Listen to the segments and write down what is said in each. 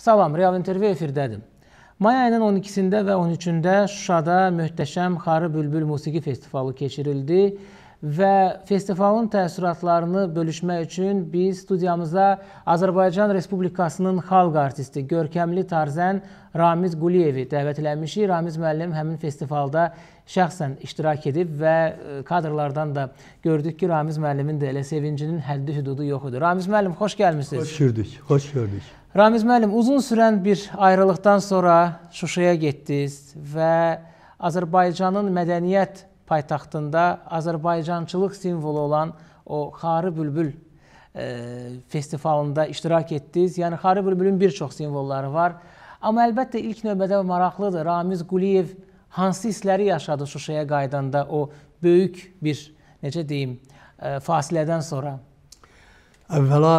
Salam, Real İntervyu efirdədir. May ayının 12-sində və 13-də Şuşada möhtəşəm Xarı Bülbül Musiqi Festivalı keçirildi və festivalın təəssüratlarını bölüşmək üçün biz studiyamıza Azərbaycan Respublikasının xalq artisti görkəmli tarzən Ramiz Quliyevi dəvət eləmişik. Ramiz müəllim həmin festivalda şəxsən iştirak edib və e, kadrlardan da gördük ki, Ramiz müəllimin də elə sevincinin həddi-hüdudu yox idi. Ramiz müəllim, xoş gəlmisiniz. Xoş gördük, xoş gördük. Ramiz müəllim, uzun sürən bir ayrılıqdan sonra Şuşaya getdiniz və Azərbaycanın mədəniyyət paytaxtında Azərbaycançılıq simvolu olan o Xarı Bülbül e, festivalında iştirak etdiniz. Yəni Xarı Bülbülün bir çox simvolları var. Amma əlbəttə ilk növbədə maraqlıdır. Ramiz Quliyev hansı hissləri yaşadı Şuşaya qaydanda o böyük bir, necə deyim, e, fasilədən sonra? Əvvəla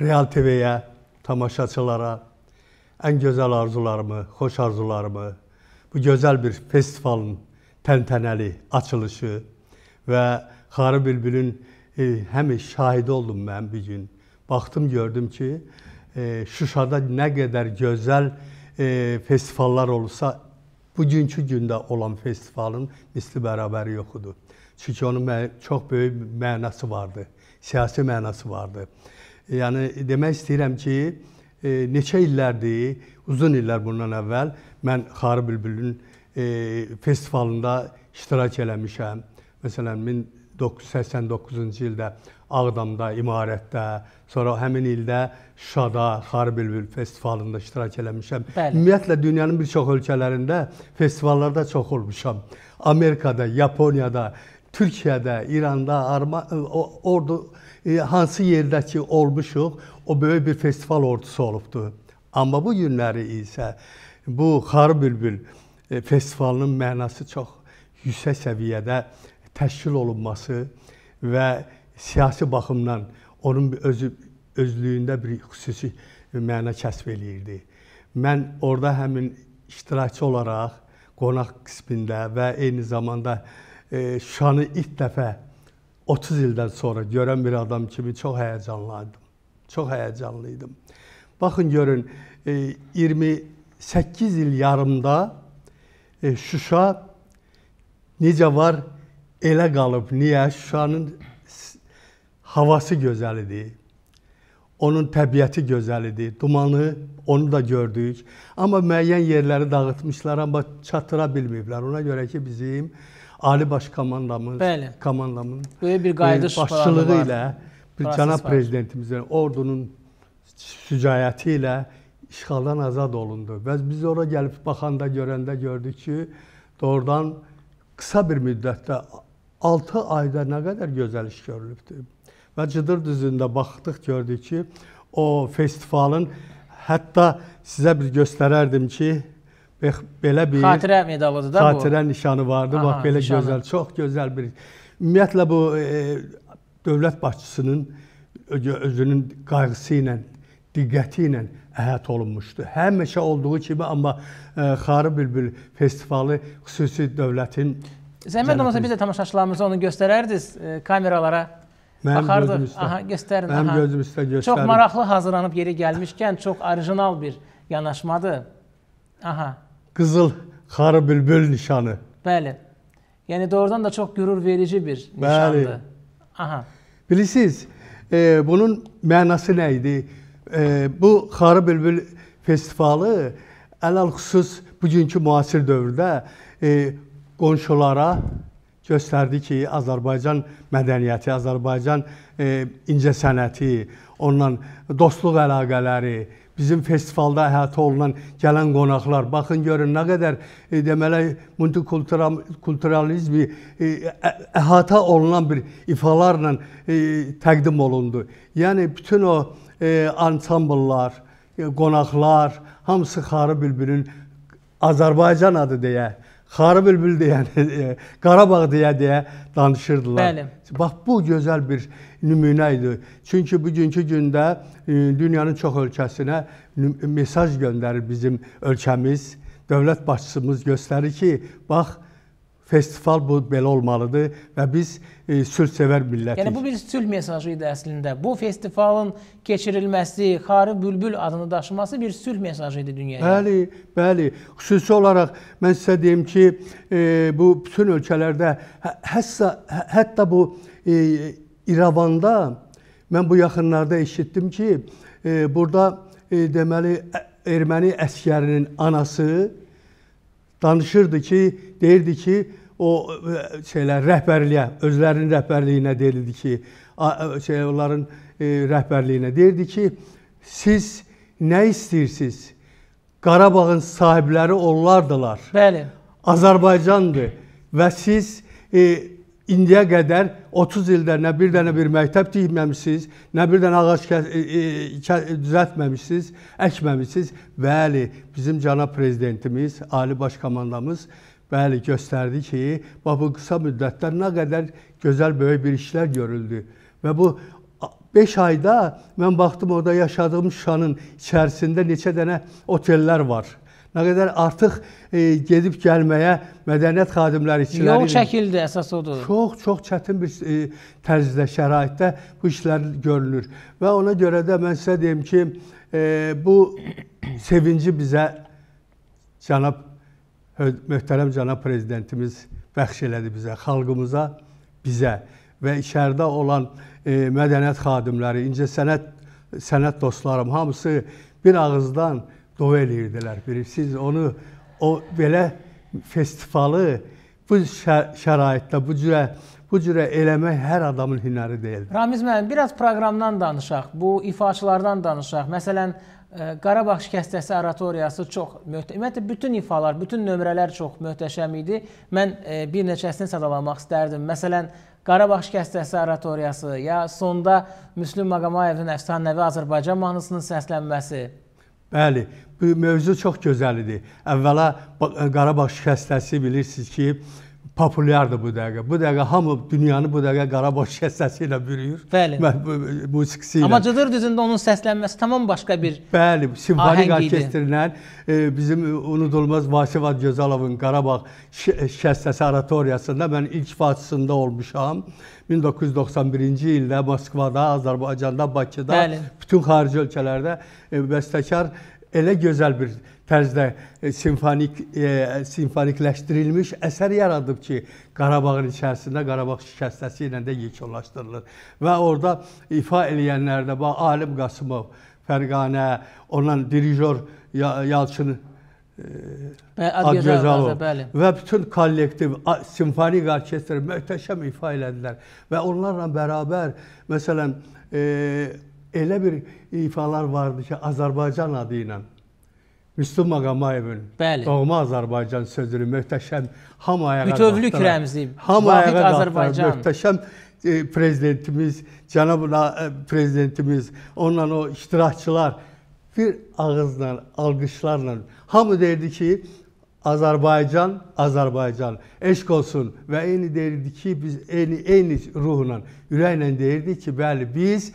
Real TV-yə tamaşaçılara ən gözəl arzularımı, xoş arzularımı, bu gözəl bir festivalın təntənəli açılışı və Xarı Bülbülün e, həmi şahidi oldum mən bir gün. Baxdım, gördüm ki, e, Şuşada nə qədər gözəl e, festivallar olsa, bugünkü gündə olan festivalın misli bərabəri yox idi. Çünki onun çox böyük mənası vardı, siyasi mənası vardı. Yəni demək istəyirəm ki, e, neçə illərdir, uzun illər bundan əvvəl mən Xarı Bülbülün e, festivalında iştirak eləmişəm. Məsələn 1989-cu ildə Ağdamda, İmarətdə, sonra həmin ildə Şuşada Xarı Bülbül festivalında iştirak eləmişəm. Bəli. Ümumiyyətlə dünyanın bir çox ölkələrində festivallarda çox olmuşam. Amerikada, Yaponiyada, Türkiyədə, İranda, Arma e, o, ordu e, hansı yerdə ki olmuşuq, o böyük bir festival ordusu olubdu. Amma bu günləri isə bu Xar Bülbül e, festivalının mənası çox yüksək səviyyədə təşkil olunması və siyasi baxımdan onun özü özlüyündə bir xüsusi məna kəsb eləyirdi. Mən orada həmin iştirakçı olaraq qonaq qismində və eyni zamanda e, Şuşanı ilk dəfə 30 ildən sonra görən bir adam kimi çox həyəcanlandım. Çox həyəcanlı idim. Baxın görün 28 e, il yarımda e, Şuşa necə var elə qalıb. Niyə? Şuşanın havası gözəlidir. Onun təbiəti gözəlidir. Dumanı, onu da gördük. Amma müəyyən yerləri dağıtmışlar, amma çatıra bilməyiblər. Ona görə ki, bizim Ali Baş Komandanımız, Bəli. komandanın böyük bir qayıdış e, başçılığı ilə bir cənab prezidentimizin ordunun şücaəti ilə işğaldan azad olundu. Və biz ora gəlib baxanda görəndə gördük ki, doğrudan qısa bir müddətdə 6 ayda nə qədər gözəl iş görülübdü. Və Cıdır düzündə baxdıq, gördük ki, o festivalın hətta sizə bir göstərərdim ki, belə bir xatirə medalıdır da xatirə bu. Xatirə nişanı vardı. Aha, Bax belə nişanı. gözəl, çox gözəl bir. Ümumiyyətlə bu e, dövlət başçısının özünün qayğısı ilə, diqqəti ilə əhət olunmuşdu. Həmişə olduğu kimi, amma e, Xarı Bülbül festivalı xüsusi dövlətin Zəhmət olmasa biz də tamaşaçılarımıza onu göstərərdiniz e, kameralara. Mənim baxardı. Gözüm üstə. Aha, göstərin. Mənim aha. gözüm üstə göstərin. Çox maraqlı hazırlanıb yeri gəlmişkən çox orijinal bir yanaşmadır. Aha. Qızıl Xarı Bülbül nişanı. Bəli. Yəni doğrudan da çox qürur verici bir nişandır. Bəli. Aha. Bilirsiniz, e, bunun mənası nə idi? E, bu Xarı Bülbül festivalı əlal xüsus bugünkü müasir dövrdə e, qonşulara göstərdi ki, Azərbaycan mədəniyyəti, Azərbaycan e, incəsənəti, ondan dostluq əlaqələri, bizim festivalda əhatə olunan gələn qonaqlar. Baxın görün nə qədər e, deməli multikulturalizmi e, əhatə olunan bir ifalarla e, təqdim olundu. Yəni bütün o e, ansambllar, e, qonaqlar hamısı Xarı Bülbülün Azərbaycan adı deyə Xarı bülbül deyə, e, Qarabağ deyə deyə danışırdılar. Bəli. Bax bu gözəl bir nümunə idi. Çünki bugünkü gündə e, dünyanın çox ölkəsinə mesaj göndərir bizim ölkəmiz. Dövlət başçımız göstərir ki, bax festival bu belə olmalıdır və biz e, sülhsevər millətik. Yəni bu bir sülh mesajı idi əslində. Bu festivalın keçirilməsi, Xarı Bülbül adını daşıması bir sülh mesajı idi dünyaya. Bəli, bəli. Xüsusi olaraq mən sizə deyim ki, e, bu bütün ölkələrdə hətta hə, hətta bu e, İrəvanda mən bu yaxınlarda eşitdim ki, e, burada e, deməli erməni əskərinin anası danışırdı ki, deyirdi ki, o e, şeylər rəhbərliyə, özlərinin rəhbərliyinə deyirdi ki, e, şey onların e, rəhbərliyinə deyirdi ki, siz nə istəyirsiniz? Qarabağın sahibləri onlardılar. Bəli. Azərbaycandır və siz e, indiyə qədər 30 ildə nə bir dənə bir məktəb tikməmisiniz, nə bir dənə ağac e, e, düzəltməmisiniz, əkməmisiniz. Bəli, bizim cənab prezidentimiz, Ali Baş komandamız bəli göstərdi ki, bax bu qısa müddətdə nə qədər gözəl böyük bir işlər görüldü. Və bu 5 ayda mən baxdım orada yaşadığım Şuşanın içərisində neçə dənə otellər var. Nə qədər artıq e, gedib gəlməyə mədəniyyət xadimləri işçiləri yox şəkildə əsas odur. Çox çox çətin bir e, tərzdə şəraitdə bu işlər görülür və ona görə də mən sizə deyim ki, e, bu sevinci bizə cənab möhtərəm cənab prezidentimiz bəxş elədi bizə, xalqımıza, bizə və şəhərdə olan e, mədəniyyət xadimləri, incəsənət sənət dostlarım hamısı bir ağızdan dua eləyirdilər biri. Siz onu o belə festivalı bu şəraitdə bu cürə bu cürə eləmək hər adamın hünəri deyildir. Ramiz müəllim, biraz proqramdan danışaq, bu ifaçılardan danışaq. Məsələn, e, Qarabağ şikəstəsi oratoriyası çox möhtəşəm. Ümumiyyətlə bütün ifalar, bütün nömrələr çox möhtəşəm idi. Mən e, bir neçəsini sadalamaq istərdim. Məsələn, Qarabağ şikəstəsi oratoriyası ya sonda Müslüm Maqomayevin Əfsanəvi Azərbaycan mahnısının səslənməsi Bəli, bu mövzu çox gözəlidir. Əvvəla Qarabağ şikəstəsi bilirsiniz ki, populyardır bu dəqiqə. Bu dəqiqə hamı dünyanı bu dəqiqə Qarabaş səsi ilə bürüyür. Bəli. Musiqisi ilə. Amma Cıdır düzündə onun səslənməsi tamam başqa bir Bəli, simfonik orkestrindən e, bizim unudulmaz Vasif Adgözalovun Qarabağ Şəstəsi oratoriyasında mən ilk façısında olmuşam. 1991-ci ildə Moskvada, Azərbaycanda, Bakıda, Bəli. bütün xarici ölkələrdə e, bəstəkar e, elə gözəl bir tərzdə e, simfonik e, simfonikləşdirilmiş əsər yaradıb ki, Qarabağın içərisində Qarabağ şikəstəsi ilə də yekunlaşdırılır. Və orada ifa eləyənlər də bax Alim Qasımov, Fərqanə, ondan dirijor Yalçın e, Adgözalov və bütün kollektiv simfonik orkestr möhtəşəm ifa elədilər və onlarla bərabər məsələn e, elə bir ifalar vardı ki, Azərbaycan adı ilə Müslüm Maqamayevin Bəli. doğma Azərbaycan sözünü möhtəşəm hamı ayağa qaldıran. Bütövlük rəmzi. Hamı ayağa qaldıran möhtəşəm e, prezidentimiz, cənab e, prezidentimiz, onunla o iştirakçılar bir ağızla, alqışlarla hamı deyirdi ki, Azərbaycan, Azərbaycan eşq olsun və eyni deyirdi ki, biz eyni eyni ruhla, ürəklə deyirdik ki, bəli biz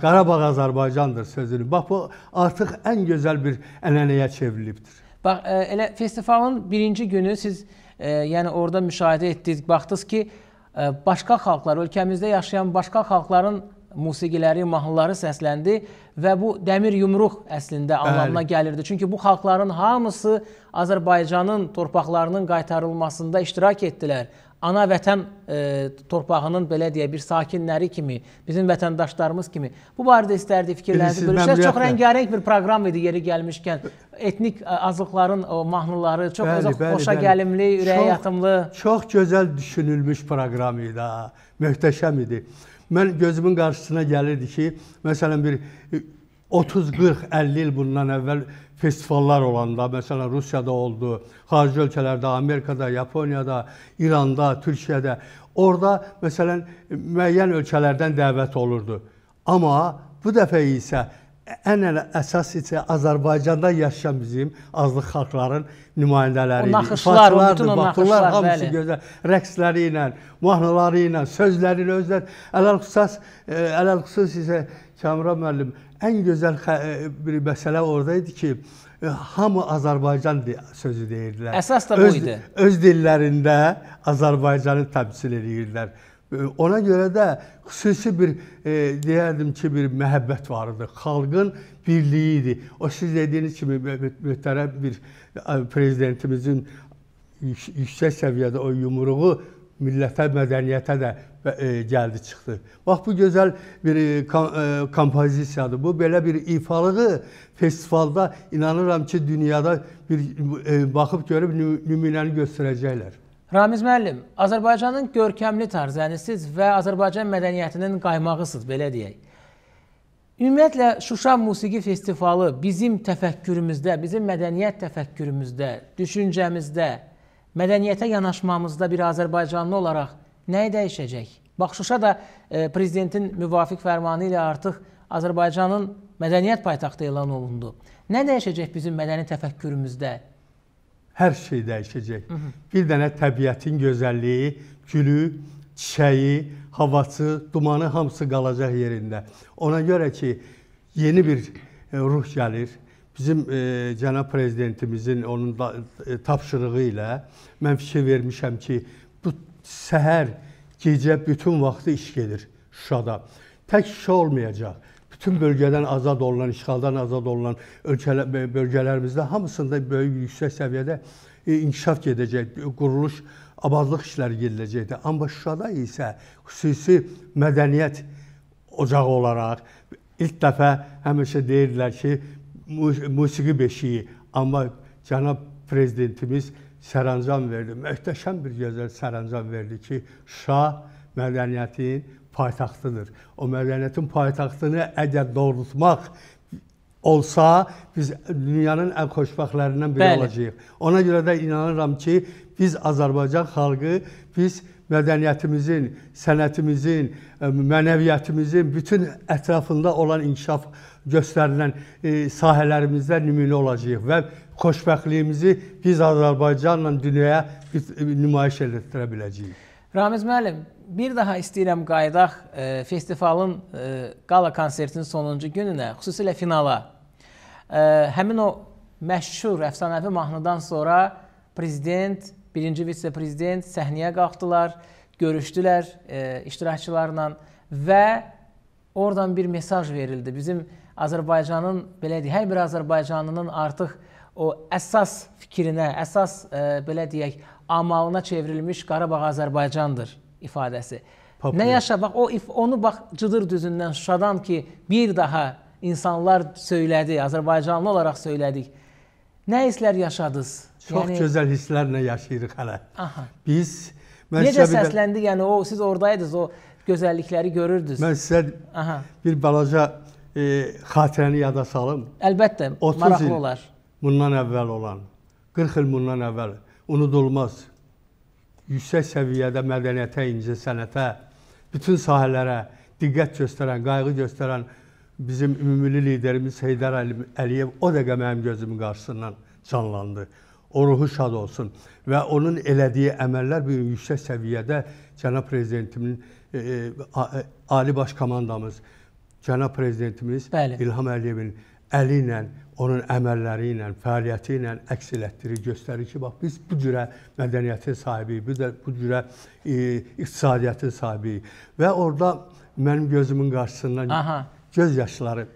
Qarabağ Azərbaycandır sözünü. Bax bu artıq ən gözəl bir ənənəyə çevrilibdir. Bax elə festivalın birinci günü siz yəni orada müşahidə etdiniz, baxdınız ki, başqa xalqlar, ölkəmizdə yaşayan başqa xalqların musiqiləri, mahnıları səsləndi və bu dəmir yumruq əslində anlamına Əli. gəlirdi. Çünki bu xalqların hamısı Azərbaycanın torpaqlarının qaytarılmasında iştirak etdilər ana vətən e, torpağının belə deyə bir sakinləri kimi, bizim vətəndaşlarımız kimi bu barədə istərdi fikirlərinizi bölüşsəz. Çox rəngarəng bir proqram idi yeri gəlmişkən. Etnik e, azlıqların o mahnıları çox bəli, bəli, xoşa bəli. gəlimli, ürəyə yatımlı. Çox gözəl düşünülmüş proqram idi ha. Möhtəşəm idi. Mən gözümün qarşısına gəlirdi ki, məsələn bir 30, 40, 50 il bundan əvvəl festivallar olanda, məsələn, Rusiyada oldu, xarici ölkələrdə, Amerikada, Yaponiyada, İranda, Türkiyədə, orada məsələn müəyyən ölkələrdən dəvət olurdu. Amma bu dəfə isə ən əsas isə Azərbaycanda yaşayan bizim azlıq xalqların nümayəndələri idi. Naxışlardır, bax, bunlar hamısı bəli. gözəl rəqsləri ilə, mahnıları ilə, sözləri ilə özləri. Ələlxüsus, e, ələlxüsus isə Kamran müəllim ən gözəl e, bir məsələ orada idi ki, e, hamı Azərbaycan sözü deyirdilər. Əsas da bu öz, idi. Öz dillərində Azərbaycanı təmsil edirdilər. Ona görə də xüsusi bir e, deyərdim ki, bir məhəbbət var idi. Xalqın birliyi idi. O siz dediyiniz kimi möhtərəm bir e, prezidentimizin yüksək səviyyədə o yumruğu millətə, mədəniyyətə də e, gəldi, çıxdı. Bax bu gözəl bir e, kompozisiyadır. Bu belə bir ifalığı festivalda inanıram ki, dünyada bir baxıb görüb nümunəni göstərəcəklər. Ramiz müəllim, Azərbaycanın görkəmli tarzənisiz və Azərbaycan mədəniyyətinin qaymağısız, belə deyək. Ümumiyyətlə, Şuşa Musiqi Festivalı bizim təfəkkürümüzdə, bizim mədəniyyət təfəkkürümüzdə, düşüncəmizdə, mədəniyyətə yanaşmamızda bir Azərbaycanlı olaraq nəyi dəyişəcək? Bax, Şuşa da e, prezidentin müvafiq fərmanı ilə artıq Azərbaycanın mədəniyyət paytaxtı elan olundu. Nə dəyişəcək bizim mədəni təfəkkürümüzdə, hər şey dəyişəcək. Hı -hı. Bir dənə təbiətin gözəlliyi, gülü, çiçəyi, havası, dumanı hamısı qalacaq yerində. Ona görə ki, yeni bir e, ruh gəlir. Bizim e, cənab prezidentimizin onun da, e, tapşırığı ilə mən fikir vermişəm ki, bu səhər, gecə bütün vaxtı iş gedir Şuşada. Tək Şuşa olmayacaq bütün bölgədən azad olunan, işğaldan azad olunan ölkələr bölgələrimizdə hamısında böyük yüksək səviyyədə e, inkişaf gedəcək, quruluş, abadlıq işləri gediləcəkdir. Amma Şuşada isə xüsusi mədəniyyət ocağı olaraq ilk dəfə həmişə deyirlər ki, musiqi beşiyi, amma cənab prezidentimiz sərəncam verdi. Möhtəşəm bir gözəl sərəncam verdi ki, Şuşa mədəniyyətin, paytaxtıdır. O mədəniyyətin paytaxtını əgər doğrultmaq olsa, biz dünyanın ən xoşbəxtlərindən biri Bəli. olacağıq. Ona görə də inanıram ki, biz Azərbaycan xalqı, biz mədəniyyətimizin, sənətimizin, mənəviyyətimizin bütün ətrafında olan inkişaf göstərilən e, sahələrimizdə nümunə olacağıq və xoşbəxtliyimizi biz Azərbaycanla dünyaya e, nümayiş etdirə biləcəyik. Ramiz müəllim, bir daha istəyirəm qayıdaq e, festivalın e, qala konsertinin sonuncu gününə, xüsusilə finala. E, həmin o məşhur əfsanəvi mahnıdan sonra prezident, birinci vitse-prezident səhnəyə qalxdılar, görüşdülər e, iştirakçılarla və oradan bir mesaj verildi. Bizim Azərbaycanın belə deyək, hər bir Azərbaycanlının artıq o əsas fikrinə, əsas e, belə deyək, amalına çevrilmiş Qarabağ Azərbaycandır ifadəsi. Popüler. Nə yaşa bax o if, onu bax cıdır düzündən Şuşadan ki bir daha insanlar söylədi, Azərbaycanlı olaraq söylədik. Nə hisslər yaşadınız? Çox yəni, gözəl hisslərlə yaşayırıq hələ. Aha. Biz Necə səsləndi? Yəni o siz oradaydınız, o gözəllikləri görürdünüz. Mən sizə Aha. bir balaca e, xatirəni yada salım. Əlbəttə, maraqlı olar. Bundan əvvəl olan, 40 il bundan əvvəl unudulmaz yüksək səviyyədə mədəniyyətə, incə sənətə, bütün sahələrə diqqət göstərən, qayğı göstərən bizim ümumili liderimiz Heydər Əliyev o dəqiqə mənim gözümün qarşısından canlandı. O ruhu şad olsun və onun elədiyi əməllər bir yüksək səviyyədə cənab prezidentimin e, e, e, ali baş komandamız cənab prezidentimiz Bəli. İlham Əliyevin əli ilə onun əməlləri ilə, fəaliyyəti ilə əks elətdirir, göstərir ki, bax biz bu cürə mədəniyyətin sahibiyik, bu, bu cürə e, iqtisadiyyətin sahibiyik. Və orada mənim gözümün qarşısından Aha. göz yaşları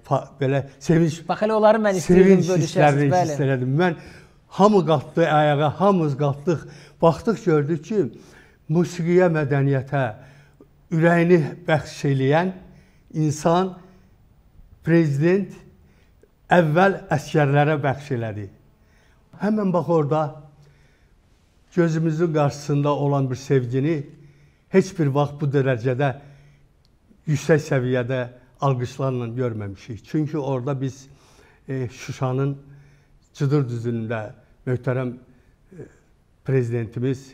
belə sevinç Bax elə onları mən istəyirdim bölüşəsiz, bəli. Istəyirdim. Mən hamı qalxdı ayağa, hamımız qalxdıq. Baxdıq gördük ki, musiqiyə, mədəniyyətə ürəyini bəxş eləyən insan prezident əvvəl əskərlərə bəxş elədi. Həmən bax orada gözümüzün qarşısında olan bir sevgini heç bir vaxt bu dərəcədə yüksək səviyyədə alqışlarla görməmişik. Çünki orada biz e, Şuşanın Cıdır düzünündə möhtərəm e, prezidentimiz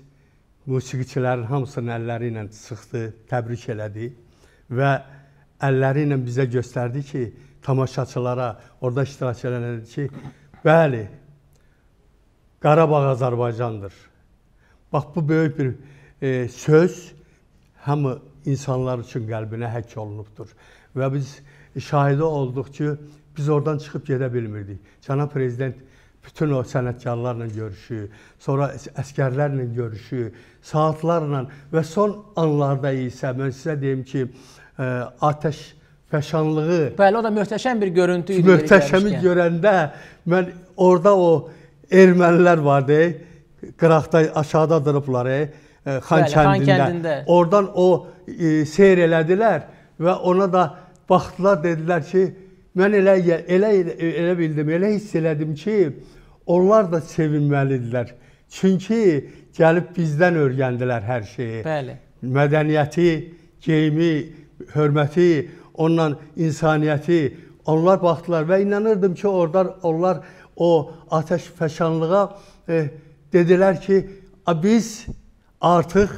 musiqiçilərin hamısının əlləri ilə sıxdı, təbrik elədi və əlləri ilə bizə göstərdi ki, tamaşaçılara, orada iştirak edənə dedi ki, bəli, Qarabağ Azərbaycandır. Bax bu böyük bir e, söz həm insanlar üçün qəlbinə həkk olunubdur. Və biz şahidi olduq ki, biz oradan çıxıb gedə bilmirdik. Cənab prezident bütün o sənətkarlarla görüşü, sonra əskərlərlə görüşü, saatlarla və son anlarda isə mən sizə deyim ki, e, atəş və şanlığı. Bəli, o da möhtəşəm bir görüntü idi. Möhtəşəmi görəndə mən orada o ermənilər vardı. Qıraqda aşağıda durublar, e, e, Xan Bəli, kəndində. kəndində. Oradan o e, seyr elədilər və ona da baxdılar, dedilər ki, mən elə elə elə bildim, elə hiss elədim ki, onlar da sevinməlidirlər. Çünki gəlib bizdən öyrəndilər hər şeyi. Bəli. Mədəniyyəti, geyimi, hörməti, onunla insaniyyəti, onlar baxdılar və inanırdım ki, orada onlar o ateş fəşanlığa e, dedilər ki, biz artıq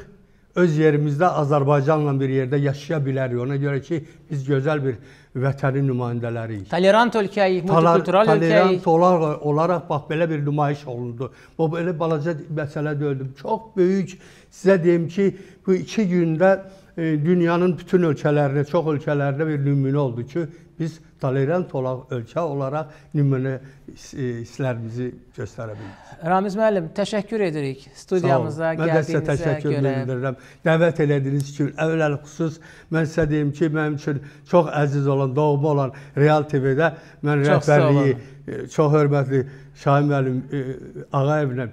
öz yerimizdə Azərbaycanla bir yerdə yaşaya bilərik. Ona görə ki, biz gözəl bir vətənin nümayəndələriyik. Tolerant ölkəyik, multikultural Toler, ölkəyik. Tolerant olaraq bax belə bir nümayiş olundu. Bu belə balaca məsələ deyildi. Çox böyük sizə deyim ki, bu 2 gündə E, dünyanın bütün ölkələrində, çox ölkələrində bir nümunə oldu ki, biz tolerant olan ölkə olaraq nümunə e, hisslərimizi göstərə bildik. Ramiz müəllim, təşəkkür edirik studiyamıza gəldiyinizə görə. Mən də sizə təşəkkür bildirirəm. Dəvət elədiyiniz üçün əvvəl xüsus mən sizə deyim ki, mənim üçün çox əziz olan, doğma olan Real TV-də mən rəhbərliyi e, çox hörmətli Şahin müəllim Ağayevlə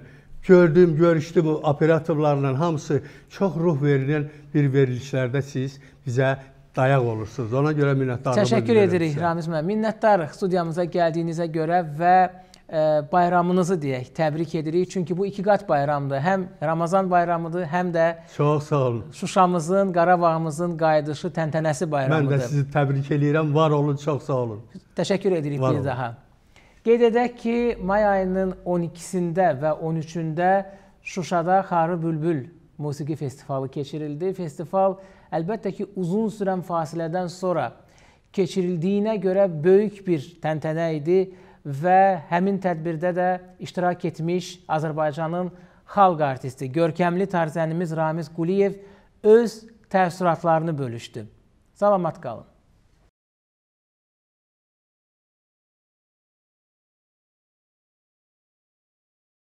Gördüm, görüşdüm bu operatorlarla hamısı çox ruh verilən bir verilişlərdə siz bizə dayaq olursunuz. Ona görə minnətdarlığımı Təşəkkür edirik Ramiz müəllim. Minnətdarıq studiyamıza gəldiyinizə görə və ə, e, bayramınızı deyək, təbrik edirik. Çünki bu iki qat bayramdır. Həm Ramazan bayramıdır, həm də Çox sağ olun. Şuşamızın, Qarabağımızın qayıdışı təntənəsi bayramıdır. Mən də sizi təbrik eləyirəm. Var olun, çox sağ olun. Təşəkkür edirik Var bir olun. daha. Qeyd edək ki, may ayının 12-sində və 13-də Şuşada Xarı Bülbül musiqi festivalı keçirildi. Festival əlbəttə ki, uzun sürən fasilədən sonra keçirildiyinə görə böyük bir təntənə idi və həmin tədbirdə də iştirak etmiş Azərbaycanın xalq artisti, görkəmli tarzənimiz Ramiz Quliyev öz təəssüratlarını bölüşdü. Salamat qalın.